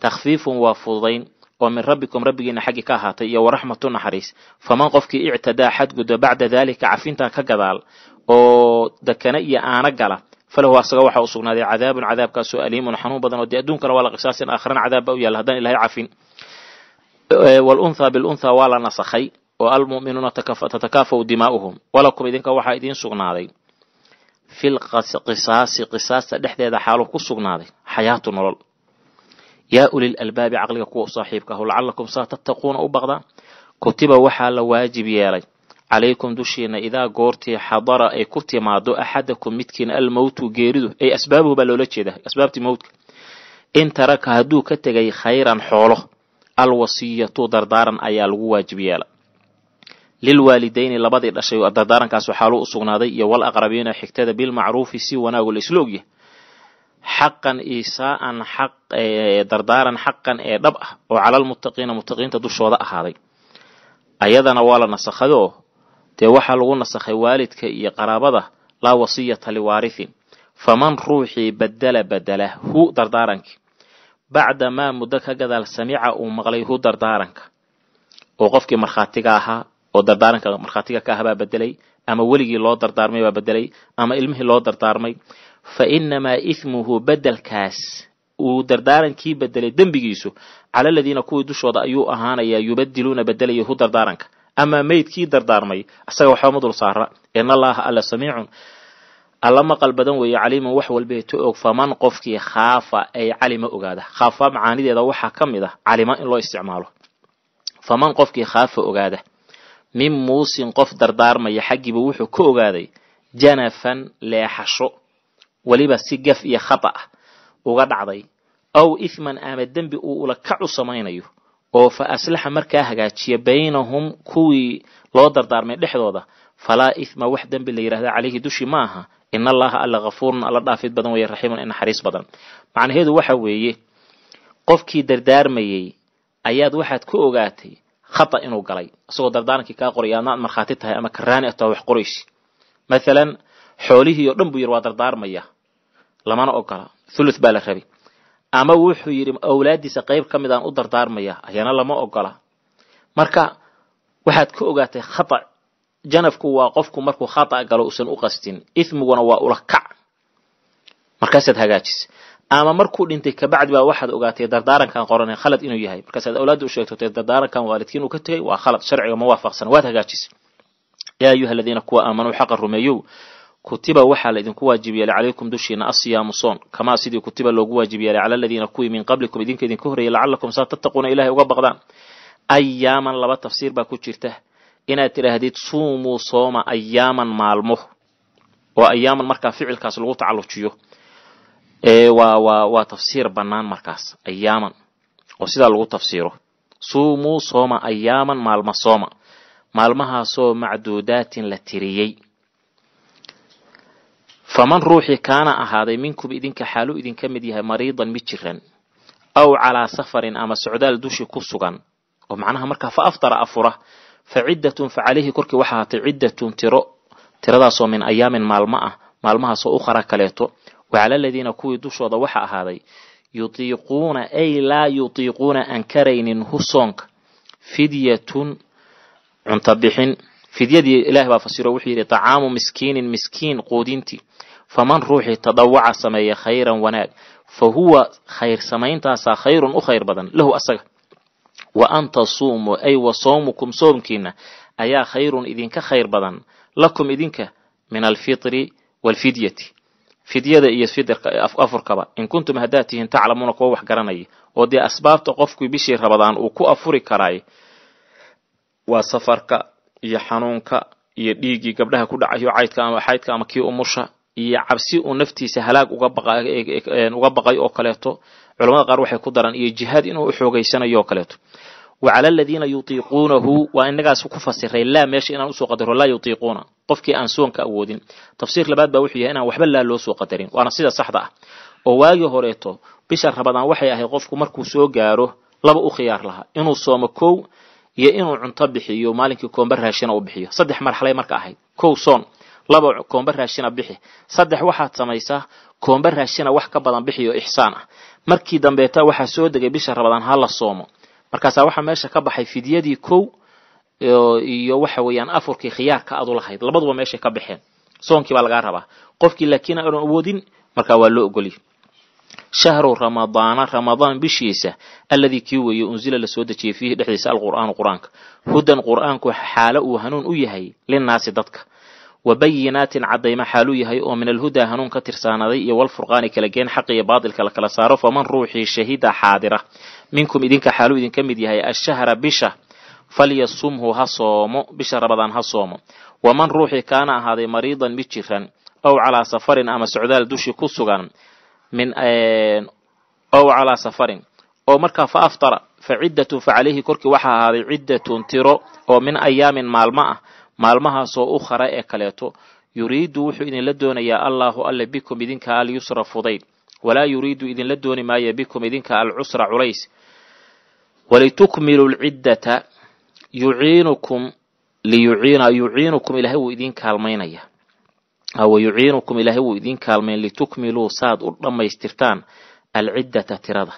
takhfiifun waa fududayn oo min rabbikum rabbigiina xaggi ka ahaatay iyo waraxmatu naxariis faman qofkii ictadaa xadgudo bacda daalika cafintaa ka gadaal oo dakana iyo aana gala falahu asaga waxaa u sugnaaday cadaabun cadaabkaasoo aliimun xanuun badan oo dee adduunkana waa la qisaasin aakhirana cadaab ba u yaalla haddaan ilahay cafin walunthaa bilunthaa waa la nasakhay oo almu'minuuna tatakaafaw dimaa'uhum walakum idinka waxaa idiin sugnaaday fil qisaasi qisaasta dhexdeeda xaalu ku sugnaaday xayaatu nolol yaa ulil albaabi caqliga kuwa u saaxiibka ahu lacalakum saa tattaquuna u baqdaa kutiba waxaa la waajib yeelay calaykum dushiina idaa goortii xadara ay ku timaado axadakum midkiina almowtu geeridu ay asbaabuhu baa loola jeeda asbaabtii mowtka in taraka hadduu ka tegay khayran xoolo alwasiyatu dardaaran ayaa lagu waajib yeela lilwaalidayni labadii dhashay dardaarankaas xaaluu u sugnaaday iyo wal aqrabiina xigtada bilmacruufi si wanaagu la isla ogyahay xaqan isaa'an xaq dardaaran xaqan ee dhab ah oo calalmuttaqiina muttaqiinta dushooda ahaaday ayadana waa la nasakhaday oo dee waxaa lagu nasakhay waalidka iyo qaraabada laa wasiyata liwaarihin faman ruuxii badala badala hu dardaaranki bacda maa muddo ka gadaal samica uu maqlay hu dardaaranka oo qofkii markhaatiga ahaa oo dardaaranka markhaatiga ka baa bedelay ama weligii loo dardaarmay baa bedelay ama ilmihii loo dardaarmay fa inamaa ithmuhu bedelkaas uu dardaarankii bedelay dembigiisu cala aladiina kuwii dushooda ayuu ahaanayaa yubadiluuna bedelaya hu dardaaranka ama meydkii dardaarmay isaga waxba madul dul saara inallaaha alla samiicun alla maqal badan weeye caliiman wax walbee ta og faman qofkii khaafa ay calima ogaada khaafa macaanideeda waxaa ka mid ah calima in loo isticmaalo faman qofkii khaafa ogaada min muusin qof dardaarmaya xaggiiba wuxuu ka ogaaday janafan leexasho weliba si gaf iyo khata ah uga dhacday aw ithman ama dembi uu ula kacu samaynayo oo fa aslaxa markaa hagaajiya baynahum kuwii loo dardaarmay dhexdooda falaa ithma wax dembi la yidhahda calayhi dushi ma aha in allaha alla hafuurun alla dhaafid badan weeye raxiimun ee naxariis badan macnaheedu waxa weeye qofkii dardaarmayey ayaad waxaad ku ogaatay khata inuu galay isagoo dardaarankii kaa qoray adnaad markhaati tahay ama karaani ataa wax qoraysi mathalan xoolihii oo dhan buu yar waa dardaarmaya lamana ogola thuluth baa la rabay ama wuxuu yidhi awlaadiisa qayb ka mid u dardaarmaya ayana lama ogola marka waxaad ka ogaatay khata janafku waa qofku markuu khata galo usan u qastin ismiguna waa ula kac markaasaad hagaajisa ama markuu dhintay kabacdi baa waxaad ogaatay dardaarankan qoranay khalad inuu yahay markaasaad awlaadda u sheegtotay dardaarankan waalidkii inuu ka tegay waa khalad sharciga ma waafaqsan waad hagaajisa yaa ayuha aladiina kuwa aamanuu xaqa rumeeyow kutiba waxaa laidinku waajib yeelay calaykum dushiina asiyaamu soon kamaa sidii kutiba loogu waajib yeelay cala aladiina kuwii min qablikum idinka idinka horreeyay lacallakum saa tattaquuna ilahay uga baqdaan ayaaman laba tafsiir baa ku jirta inaad tidhaahdid suumuu sooma ayaaman maalmo oo ayaaman markaa ficilkaas lagu tacallujiyo waa waa waa tafsiir bannaan markaas ayaaman oo sidaa lagu tafsiiro suumuu sooma ayaaman maalmo sooma maalmahaasoo macduudaatin la tiriyey faman ruuxii kaana ahaaday minkum idinka xaaluu idinka mid yahay mariidan mid jiran aw calaa safarin ama socdaal dushi ku sugan oo macnaha markaa fa aftara afura fa ciddatun fa calayhi korkii waxa ahaatay ciddatun tiro tiradaasoo min ayaamin maalmo ah maalmahaasoo ukhara kaleeto wa cala aladiina kuwii dushooda waxa ahaaday yutiiquuna ay laa yutiiquuna aan karaynin hu soonka fidyatun cuntabixin fidyadii ilahi baa fasiro wuxuu yidhi tacaamu miskiinin miskiin quudintii faman ruuxii tadawaca sameeya khayran wanaag fa huwa khayr samayntaasa khayrun u khayr badan lahu asaga wa an tasuumuu ay wa soomkiina ayaa khayrun idinka khayr badan lakum idinka min alfitri walfidyati fidyada iyo fidirka afurkaba in kuntum haddaad tihiin taclamuuna kuwa wax garanaya oo dee asbaabta qofkii bishii rabadaan uu ku afuri karaay waa safarka iyo xanuunka iyo dhiigii gabdhaha ku dhacayo caydka ama xaydka ama kii umusha iyo cabsi uu naftiisa halaag uga baqay oo kaleeto culamada qaar waxay ku daran iyo jihaad inuu u xoogaysanayo oo kaleeto wa cala aladiina yutiiquunahu waa inagaas ku fasiray laa meesha inaan usoo qadaro laa yutiiquuna qofkii aan soonka awoodin tafsiir labaad baa wuxuu yahay inaan waxba laa loo soo qadarin waana sida saxda ah oo waagii horeeto bisha rabadaan waxay ahayd qofku markuu soo gaaro laba u khiyaar lahaa inuu soomo kow iyo inuu cunto bixiyo maalinkii koomba raashina u bixiyo saddex marxalay marka ahayd kow soon laba koomba raashina bixi saddex waxaad samaysaa koomba raashina wax ka badan bixi oo ixsaan ah markii dambeeta waxaa soo degay bisha rabadaan ha la soomo markaasaa waxaa meesha ka baxay fidyadii kow iyo waxa weeyaan afurkii khiyaarka aad lahayd labaduba meeshay ka baxeen soonkii baa lagaa rabaa qofkii laakiin aanu awoodin markaa waa loo ogoliyay shahru ramadaana ramadaan bishiisa alladii kii weeye unsila la dejiyey fiihi dhexdiisa alqur'aanu qur'aanka hudan qur'aanku xaalo uu hanuun u yahay linnaasi dadka wa bayinaatin caddayma xaaluu yahay oo min alhuda hanuun ka tirsaanaday iyo walfurqaani kala geen xaq iyo baadilka la kala saaro faman ruuxii shahida xaadira minkum idinka xaaluu idinka mid yahay ashahra bisha falyasumhu ha soomo bisha rabadaan ha soomo waman ruuxii kaana ahaaday mariidan mid jiran ow calaa safarin ama socdaal dushi ku sugan min ow calaa safarin oo markaa fa aftara fa ciddatun fa calayhi korkii waxaa ahaaday ciddatun tiro oo min ayaamin maalmo ah maalmahaasoo u khara ee kaleeto yuriidu wuxuu idinla doonayaa allaahu alle bikum idinka alyusra fudayd walaa yuriidu idinla dooni maaya bikum idinka alcusra culays walitukmilu lciddata yuciinukum liyuciina yuciinukum ilaahay wuu idiin kaalmaynaya wayuciinukum ilaahay wuu idiin kaalmayn litukmiluu saad u dhammaystirtaan alciddata tirada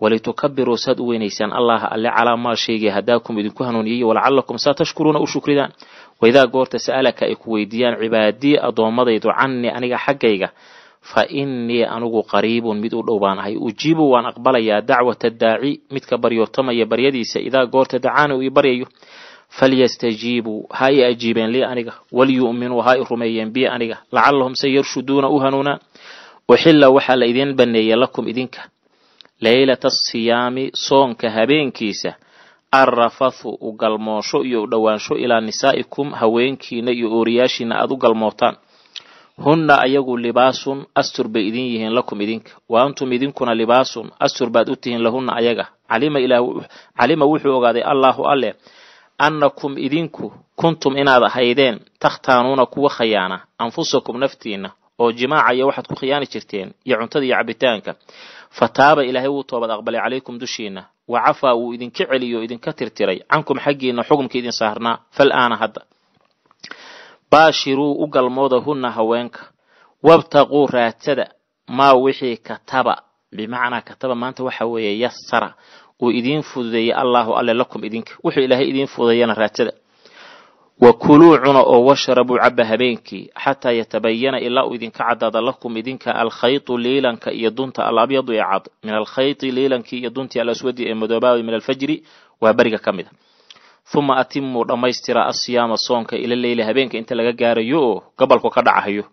walitukabiruu saad u weynaysaan allaha alle calaa maa sheegay hadaakum idinku hanuuniyay walacallakum saa tashkuruuna u shukridaan waidaa goorta sa'alaka ay ku weydiiyaan cibaadii addoommadaydu cannii aniga xaggayga fa innii anigu qariibun mid u dhow baan ahay ujiibu waan aqbalayaa dacwata daaci midka baryootamaya baryadiisa idaa goorta dacaani uu i baryayo falyastajiibuu ha i ajiibeen lii aniga walyu'minuu ha i rumeeyeen bii aniga lacallahum se yarshuduuna u hanuunaan uxilla waxaa la idiin banneeyey lakum idinka leylata asiyaami soonka habeenkiisa arrafathu u galmoosho iyo u dhowaansho ilaa nisaa'ikum haweenkiina iyo ooriyaashiina aad u galmootaan hunna ayagu libaasun astur bay idin yihiin lakum idinka wa antum idinkuna libaasun astur baad u tihiin lahunna ayaga calima wuxuu ogaaday allaahu alleh annakum idinku kuntum inaad ahaydeen takhtaanuuna kuwa khayaana anfusakum naftiinna oo jimaaca iyo waxaad ku khiyaani jirteen iyo cuntada iyo cabitaanka fa taaba ilaahay wuu toobad aqbalay calaykum dushiinna wa cafaa wuu idinka celiyo o idinka tirtiray cankum xaggiina xukumkii idin saarnaa fal aana hadda baashiruu u galmoodahunna haweenka wabtaquu raadsada maa wixii kataba bimacnaa kataba maanta waxa weeye yassara uu idiin fududeeyey allaahu alle lakum idinka wuxuu ilaahay idiin fududeeyana raadsada wa kuluu cuna oo washrabuu caba habeenkii xataa yatabayana ilaa uu idinka caddaada lakum idinka alkhaytu liilanka iyo dunta alabyadu ee cad min alkhayti liilankii iyo duntii alaswadi ee madoobaabay min alfajri waa beriga ka mid a huma atimuu dhammaystira asiyaama soonka ila leyli habeenka inta laga gaarayo oo gobolku ka dhacahayo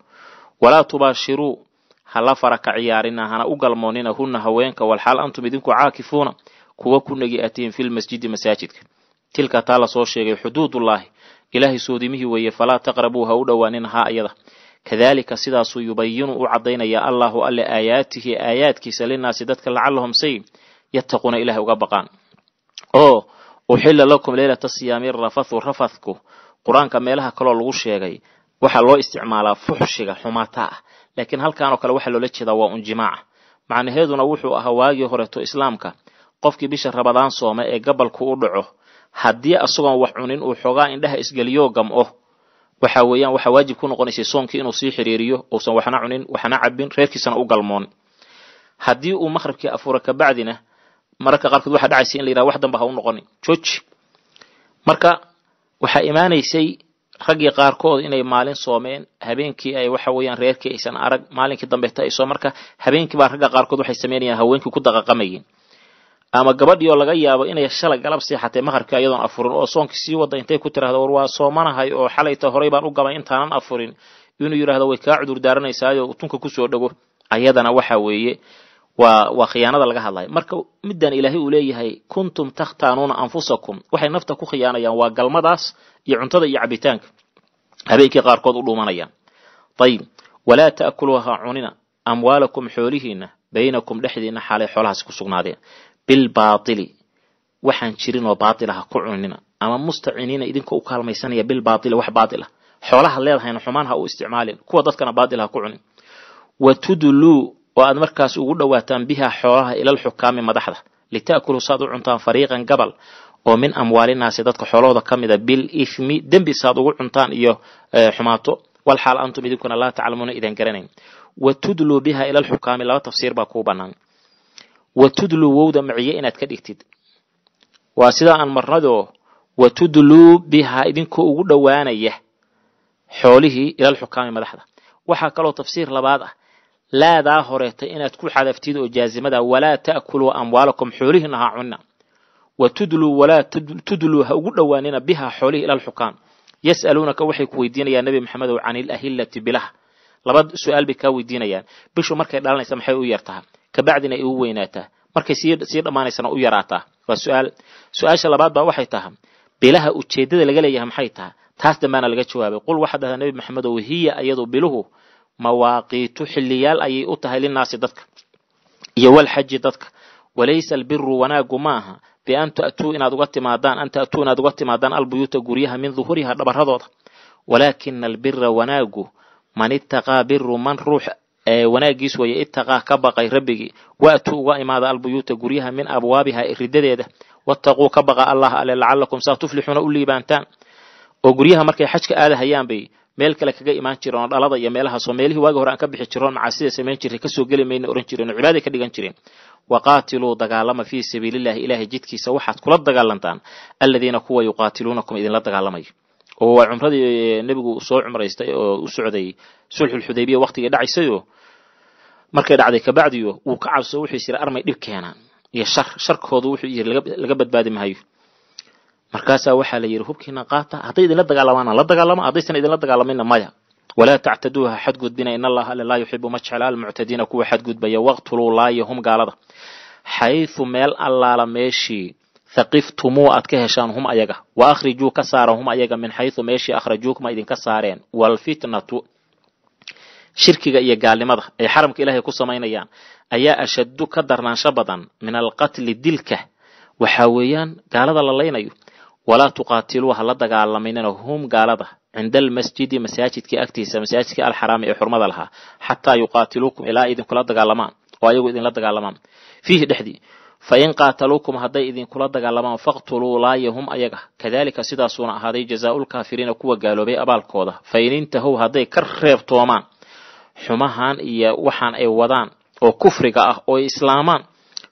walaa tubaashiruu hala fara ka ciyaarina hana u galmoonina huna haweenka walxaal antum idinku caakifuuna kuwa ku atiin fi filmasjidi masaajidka tilka taa lasoo sheegay xuduudullaahi ilaahay soodimihii weeye falaa taqrabuu ha u dhowaanin haa ayada kadalika sidaasuu yubayinu u caddaynaya allaahu alle aayaatihi aayaadkiisa linaasi dadka lacalahum say yattaquuna ilahay uga baqaan oo uxila lakum leylata siyaami rafathu rafathku qur-aanka meelaha kaloo lagu sheegay waxaa loo isticmaalaa fuxshiga xumaata ah laakiin halkaanoo kale waxaa loola jeedaa waa un jimaaca macnaheeduna wuxuu ahaa waagii horeto islaamka qofkii bisha rabadaan sooma ee gabalku u dhaco haddii asagoon wax cunin uu xoogaa indhaha isgeliyo gamo o oh, waxa weeyaan waxaa waajib ku noqonaysay soonkii inuu sii xiriiriyo uusan waxna cunin waxna cabin reerkiisana u galmoon haddii uu maqhribkii afuura kabacdina mararka qaarkood waxaa dhacaysa in la yidhaha wax dambe ha u noqoni jooji marka waxaa imaanaysay raggii qaarkood inay maalin soomeen habeenkii ay waxa weeyaan reerkii aysan arag maalinkii dambeeta ay soo marka habeenkii baa ragga qaarkood waxay sameynayaan haweenkii ku daqaqamayeen ama gabadhiioo laga yaabo inay shalay galab seexatay maharka iyadoon afurin oo soonkii sii wada intay ku tiraahdo war waa soomanahay oo xalayta horay baan u gamay intaanan afurin inuu yidhaahdo way kaa cudur daaranaysaayo tunka kusoo dhego ayadana waxa weeye waa waa khiyaanada laga hadlay marka middan ilaahay uu leeyahay kuntum takhtaanuuna anfusakum waxay nafta ku khiyaanayaan waa galmadaas iyo cuntada iyo cabitaanka habeenkii qaarkood u dhuumanayaan ayib walaa ta'kuluuha cunina amwaalakum xoolihiinna baynakum dhexdiinna xaalay xoolahaasi ku sugnaadeen bilbaaili waxaan jirin oo baailah ku cunina ama mustaciniina idinkoo u kaalmaysanaya bilbaaili wax baailah xoolaha leedahayna xumaan ha u isticmaalin kuwa dadkana baail ku cunin wa oo aad markaas ugu dhowaataan biha xoolaha ilal xukaami madaxda litaakuluu saad u cuntaan fariiqan gabal oo min amwaalinaasi dadka xoolahooda ka mida bil dembi saad ugu cuntaan iyo eh, xumaato wal xaal antum idinkuna laa taclamuuna idan garanayn wa biha ilal laba tafsiir baa kuu bannaan watudluu wowda maciye inaad ka dhigtid waa sidaa aan marnadoo watudluu bihaa idinkoo ugu dhowaanaya xoolihii ilal xukaami madaxda waxaa kaloo tafsiir labaad ah laadaa horeeta inaad ku xadaftid oo jaazimada walaa ta'kuluu amwaalakum xoolihiina ha cunna watudluu walaa tudluu ha ugu dhowaanina bihaa xoolihii ilal xukaam yas'aluunaka waxay ku weydiinayaan nebi maxamedow can ilahillati bilaha laba su'aal bay kaa weydiinayaan bishu markay dhalanaysa maxay u yartaha kabacdina ay u weynaataa markay sii dhammaanaysana u yaraataa waa suaal su-aasha labaad baa waxay tahay bilaha ujeeddada laga leeyahay maxay tahay taas dambaana laga jawaabay qul waxaad dhahdaa nebi maxamed oo hiya iyadu biluhu mawaaqiitu xilliyaal ayay u tahay linnaasi dadka iyo walxaji dadka walaysa albiru wanaagu maaha aha bian tatuu inaad uga timaadaan an ta'tuu inaad uga timaadaan albuyuuta guryaha min duhuriha dhabaradooda walaakina albira wanaagu man itaqaa biru man ruux wanaagiis weeye itaqaa ka baqay rabbigii waatuu uga imaada albuyuuta guryaha min abwaabiha ridadeeda wattaquu ka baqa allah ale lacalakum saa tuflixuuna u liibaantaan oo guryaha markay xajka aadahayaan bay meel kale kaga imaan jireen oo dhalada iyo meelahaas meelahaasoo meelihii waagi hore aan ka bixi jiroon macasida samayn jirray kasoo geli mayna oran jireen oo cibaaday ka dhigan jireen waqaatiluu dagaalama fii sabiilillahi ilaahay jidkiisa waxaad kula dagaalantaan alladiina kuwa yuqaatiluunakum idinla dagaalamayo oo waa cumradii nebigu soo cumraystay oo u socday sulxulxudaybiya waktigii dhacaysayoo markay dhacday kabacdiyo wuu ka cabso wuxuu yiri armay dhib keenaan iyo shar sharkoodu wuxuu yiri laga badbaadi maayo markaasaa waxaa la yidhi hubkiina qaata hadday idinla dagaalamaana la dagaalama haddaysan idinla dagaalamayna maya walaa tactaduuha xadgudbina in allaha alle laa yuxibu ma jecla almuctadiina kuwa xadgudbaya waqtuluu laayo hum gaalada xaydu meel allaala meeshii haqiftumuu aad ka heshaan hum ayaga wa akhrijuu ka saara hum ayaga min xaysu meeshii akhrajuukuma idinka saareen waalfitnatu shirkiga iyo gaalnimada ay xaramka ilaahay ku samaynayaan ayaa ashaddu ka darnaansho badan min alqatli dilka waxaa weeyaan gaalada la laynayo walaa tuqaatiluu ha dagaalaminina hum gaalada cinda almasjidi masaajidkii agtiisa masaajidkii alxaraami ee xurmada lahaa xataa yuqaatiluukum ilaa idinkula dagaalamaan oo ayagu idinla dagaalamaan fiihi dhexdii fain qaataluukum hadday idinkula dagaalamaan faqtuluu laayahum ayaga kadalika sidaasuuna ahaaday jazaaulkaafiriina kuwa gaaloobay abaalkooda fain intahow hadday ka reebtoomaan xumahan iyo waxaan ay wadaan oo kufriga ah oo islaamaan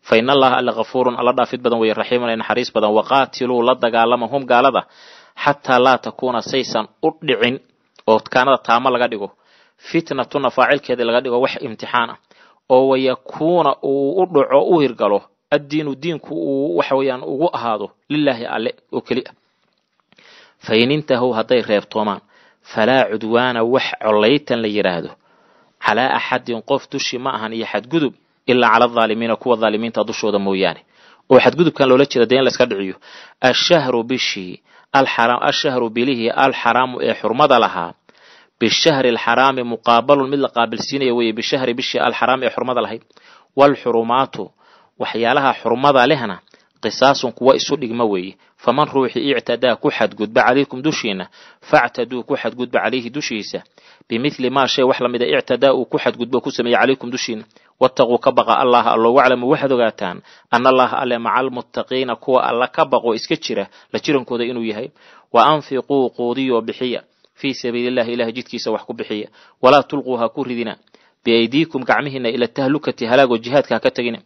fa in allaha alla kafuurun alla dhaafid badan weeye raxiimun ee naxariis badan waqaatiluu la dagaalama hum gaalada xataa laa takuuna saysan u dhicin oo dkaanada taamo laga dhigo fitnatuna faacilkeeda laga dhigo wax imtixaan ah oo wayakuuna uu u dhaco u hirgalo addiinu diinku uu waxa weeyaan ugu ahaado lilaahi alle oo keli ah fa in intahow hadday reebtoomaan falaa cudwaana wax collaytan la yidhaahdo calaa axadin qof dushi ma ahan iyo xadgudub ilaa cala adaalimiina kuwa daalimiinta dushooda mooyaane oo xadgudubkan loola jeeda dee in la dhiciyo ashahru bishii ashahru bilihii alxaraamu ee xurmada lahaa bishahri alxaraami muqaabalun mid la qaabilsiinaya weeye bishahri bishii alxaraam ee xurmada lahayd waalxurumaatu waxyaalaha xurmada lehna qisaasun kuwa isu dhigma weeye faman ruuxii ictadaa ku xadgudba calaykum dushiina factaduu ku xadgudba calayhi dushiisa bimidli maa shay wax lamida ictadaa uu ku xadgudba ku sameeye calaykum dushiina wataquu ka baqa allaha allo waclamu waxaad ogaataan ana allaha alle maca almuttaqiina kuwa alla ka baqo iska jira la jirankooda inuu yahay wa anfiquu quudiyoo bixiya fii sabiili illahi ilahay jidkiisa wax ku bixiya walaa tulquu ha ku ridina biaydiikum gacmihiina ila tahlukati halaagoo jihaadka ha ka tegina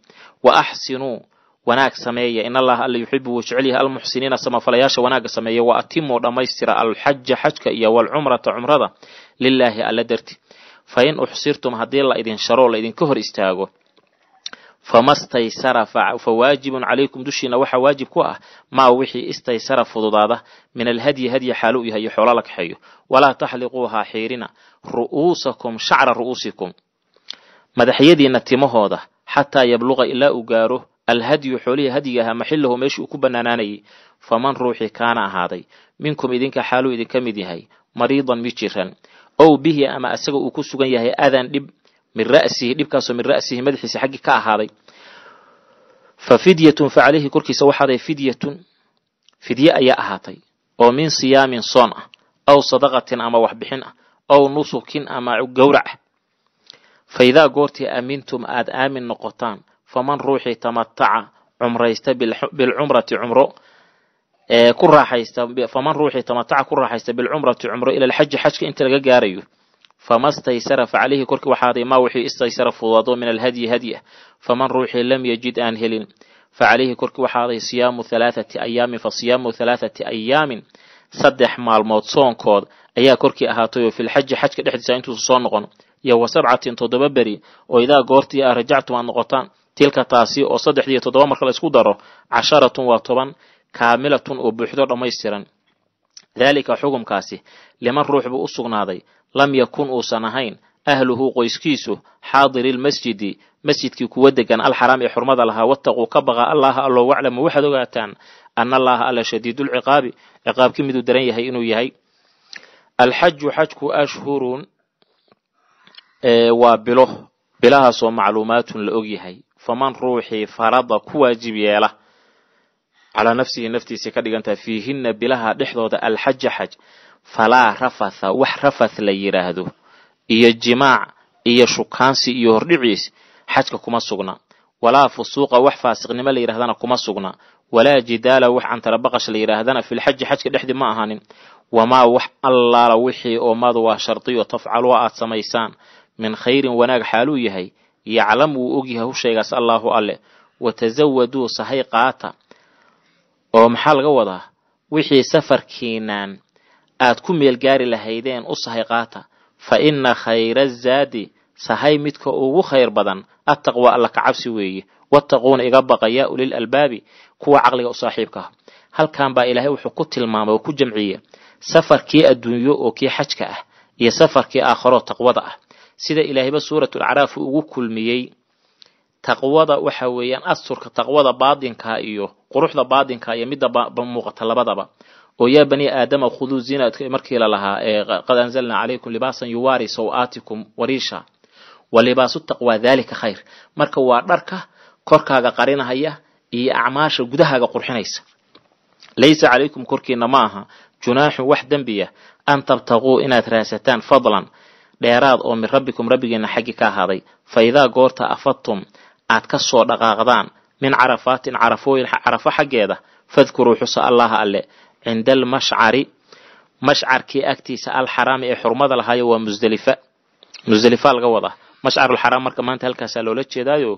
wa axsinuu wanaag sameeya in allaha alla yuxibu wuu jecel yahay almuxsiniina samafalayaasha wanaaga sameeya wa atimuu dhammaystira alxaja xajka iyo walcumrata cumrada lilaahi alla darti fa in uxsirtum haddii la idin sharoo la idinka hor istaago fama staysara fa waajibun calaykum dushiina waxaa waajib ku ah maa wixii istaysara fududaada min alhadyi hadya xaalu yahay iyo xoolo la kaxeeyo walaa taxliquuhaa xiirina ru'uusakum shacra ru'uusikum madaxyadiina timahooda xataa yabluqa ilaa uu gaaro alhadyu xoolihii hadyiga ahaa maxilahu meeshii uu ku bannaanaanayay faman ruuxii kaana ahaaday minkum idinka xaaluu idinka mid yahay mariidan mid jiran ow bihi ama isaga uu ku sugan yahay adan dhib min ra'sihi dhibkaasoo min ra'sihi madaxiisa xaggii ka ahaaday fa fidyatun fa calayhi korkiisa waxaaday fidyatun fidye ayaa ahaatay oo min siyaamin soon ah aw sadaqatin ama waxbixin ah ow nusukin ama gowrac ah فإذا قرت أمنتم آد آمن نقطان فمن روحي تمتع عمريست بالعمرة عمره آه، كل راح فمن روحي تمتع كل راح بالعمرة عمره إلى الحج حجك أنت لقاريو فما استيسر فعليه كرك وحاضي ما وحي استيسر فوضو من الهدي هدية فمن روحي لم يجد أنهل فعليه كرك وحاضي صيام ثلاثة أيام فصيام ثلاثة أيام صدح مع الموت صون كود أيا كركي أهاتيو في الحج حجك دحد سانتو صون iyo wa sabcatin toddoba beri oo idaa goortii ah rajactum aad noqotaan tilka taasi oo saddexdiiyo toddoba marka la daro casharatun waa toban kaamilatun oo buuxdo dhammaystiran daalika xukumkaasi liman ruux buu u sugnaaday lam yakun uusan ahayn ahluhu qoyskiisu xaadirilmasjidi masjidkii kuwa degan alxaraam ee xurmada lahaa wattaquu ka baqa allaha alloo waclamu waxaad ogaataan ana allaha alla shadiidulciqaabi ciqaabkii miduu daran yahay inuu yahay alxaju xajku ashhurun waa bilo bilahaasoo macluumaatun la ogyahay faman ruuxii farada ku waajib yeela calaa nafsihi naftiisii ka dhigantaha fiihina bilaha dhexdooda alxaja xaj falaa rafatha wax rafath la yidhaahdo iyo jimaac iyo shukaansi iyo hordhiciis xajka kuma sugna walaa fusuuqa wax faasiqnimo la yidhahdana kuma sugna walaa jidaala wax cantarabaqash la yidhaahdana filxaji xajka dhexdi ma ahanin wamaa wax allaala wixii oo madu waa shardiyo tafcaluwa aad samaysaan min khayrin wanaag xaaluu yahay yaclam wuu ogyahay hushaygaas allaahu alle watasawaduu sahay qaata oo maxaa laga wadaa wixii safarkiinaan aad ku meel gaari lahaydeen u sahay qaata fa inna khayra zaadi sahay midka ugu khayr badan attaqwa alla ka cabsi weeye wattaquuna iga baqa yaa ulil albaabi kuwa caqliga u saaxiibka ah halkan baa ilaahay wuxuu ku tilmaamay oo ku jamciye safarkii adduunyo oo kii xajka ah iyo safarkii aakharo taqwada ah sida ilaahayba suuratulacraaf lacraaf ugu kulmiyey taqwada waxa weeyaan asturka taqwada baatinkaa iyo quruxda baatinka iyo midda muuqata labadaba oo yaa bani aadama khuduu zinaadka markii la lahaa ee qad anzalnaa calaykum libaasan yuwaari saw wariisha wa libaasu taqwa dalika khayr marka waa dharka korkaaga qarinahaya iyo acmaasha gudahaaga qurxinaysa laysa calaykum korkiina ma aha junaaxun wax dembiya ah an tabtaquu inaad raasataan fadlan dheeraad oo min rabbikum rabbigiina xaggi ka ahaaday fa idaa goorta afadtum aad ka soo dhaqaaqdaan min carafaatin carafooyin carafo xaggeeda fadkuruu xusa allaha alle cinda almashcari mashcarkii agtiisa alxaraami ee xurmada lahaayo waa musdalifa musdelifaa laga wadaa mashcarulxaraam marka maanta halkaasaa loola jeedaayo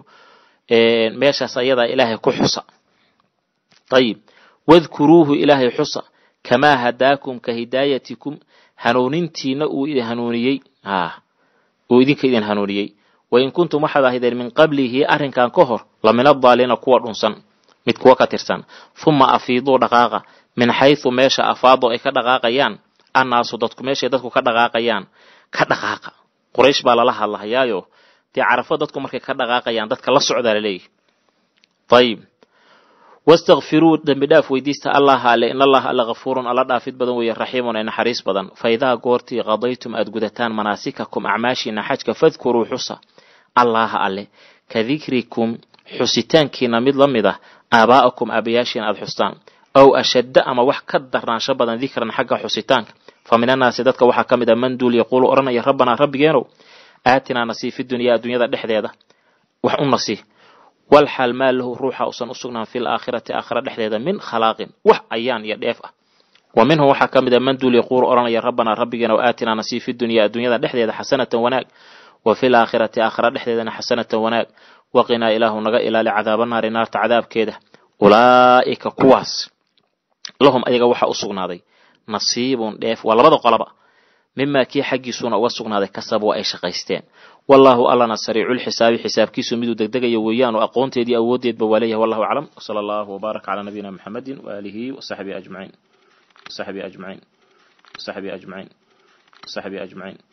meeshaas ayadaa ilaahay ku xusa ayib wadkuruuhu ilaahay xusa kamaa hadaakum ka hidaayatikum hanuunintiina uu hanuuniyey uu idinka idin hanuuniyey wain kuntum waxaad ahaydeen min qablihi arrinkan ka hor lamina daaliina kuwa dhunsan mid kuwa ka tirsan huma afiiduu dhaqaaqa min xaysu meesha afaado ay ka dhaqaaqayaan annaasu dadku meeshay dadku ka dhaqaaqayaan ka dhaqaaqa quraysh baa lala hadlahayaayo dee carafo dadku markay ka dhaqaaqayaan dadka la socdaa laleeyahy ayib wastakfiruu dembi dhaaf weydiista allaha alle in allaha alla kafuurun alla dhaafid badan weeye raxiimun ee naxariis badan fa idaa goortii qadaytum aad gudataan manaasikakum acmaashiina xajka fadkuruu xusa allaha alle ka dikrikum xusitaankiina mid la mid ah aabaa'akum aabayaashiina aada xustaan ow ashadda ama wax ka darnaansho badan dikran xagga xusitaanka fa min annaasi dadka waxaa ka mid a man duul yaquulu odhanaya rabbanaa rabbigeenow aatinaa nasiifi dunyaa adduunyada dhexdeeda wax u nasii walxaal maa lahu ruuxa usan usugnaan fi laakhirati aakhira dhexdeeda min khalaaqin wax ayaan iyo dheef ah wa minhum waxaa ka mid a man duul yaquulu odhanaya rabbanaa rabbigeena wa aatinaa nasiib fi dunyaa addunyada dhexdeeda xasanatan wanaag wa fi laakhirati aakhira dhexdeedana xasanatan wanaag waqinaa ilaahu naga ilaali cadaaba naari naarta cadaabkeeda ulaa'ika kuwaas lahum ayaga waxa u sugnaaday nasiibun dheef waa labada qolaba mimaa kii xaggiisuna uga sugnaaday kasab wa ay shaqaysteen والله ألنا سريع الحساب حساب كيسو مدو دقدقيا ويان وأقونتي أوديد بواليه والله أعلم وصلى الله وبارك على نبينا محمد وآله وصحبه أجمعين صحبه أجمعين صحبه أجمعين صحبه أجمعين